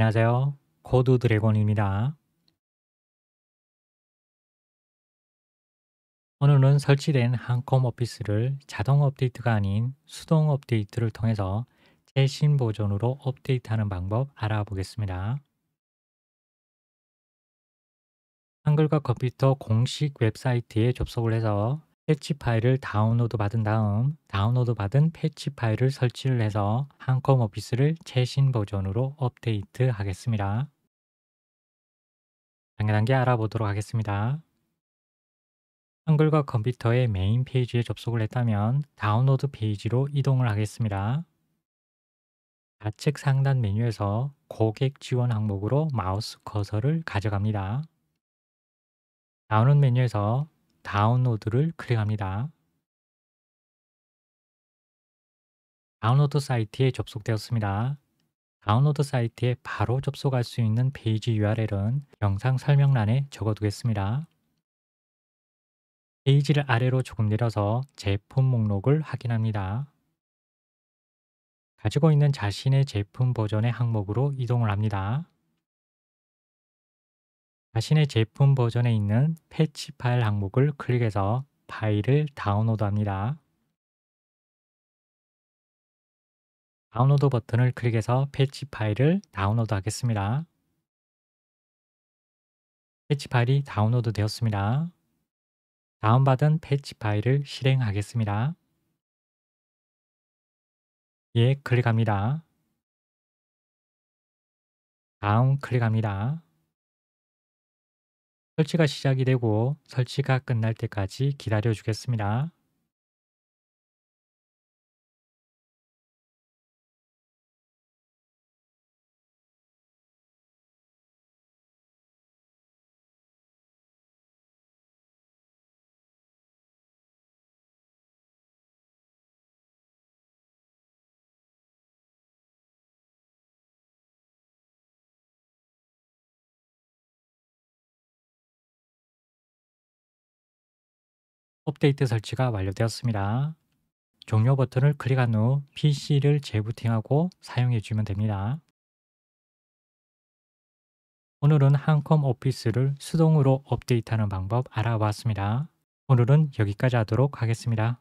안녕하세요. 코드 드래곤입니다. 오늘은 설치된 한컴 오피스를 자동 업데이트가 아닌 수동 업데이트를 통해서 최신 버전으로 업데이트하는 방법 알아보겠습니다. 한글과 컴퓨터 공식 웹사이트에 접속을 해서 패치 파일을 다운로드 받은 다음 다운로드 받은 패치 파일을 설치를 해서 한컴 오피스를 최신 버전으로 업데이트 하겠습니다. 단계단계 알아보도록 하겠습니다. 한글과 컴퓨터의 메인 페이지에 접속을 했다면 다운로드 페이지로 이동을 하겠습니다. 좌측 상단 메뉴에서 고객 지원 항목으로 마우스 커서를 가져갑니다. 다운로드 메뉴에서 다운로드를 클릭합니다. 다운로드 사이트에 접속되었습니다. 다운로드 사이트에 바로 접속할 수 있는 페이지 URL은 영상 설명란에 적어두겠습니다. 페이지를 아래로 조금 내려서 제품 목록을 확인합니다. 가지고 있는 자신의 제품 버전의 항목으로 이동을 합니다. 자신의 제품 버전에 있는 패치 파일 항목을 클릭해서 파일을 다운로드합니다. 다운로드 버튼을 클릭해서 패치 파일을 다운로드 하겠습니다. 패치 파일이 다운로드 되었습니다. 다운받은 패치 파일을 실행하겠습니다. 예 클릭합니다. 다운 클릭합니다. 설치가 시작이 되고 설치가 끝날 때까지 기다려 주겠습니다. 업데이트 설치가 완료되었습니다. 종료 버튼을 클릭한 후 PC를 재부팅하고 사용해 주면 됩니다. 오늘은 한컴 오피스를 수동으로 업데이트하는 방법 알아봤습니다. 오늘은 여기까지 하도록 하겠습니다.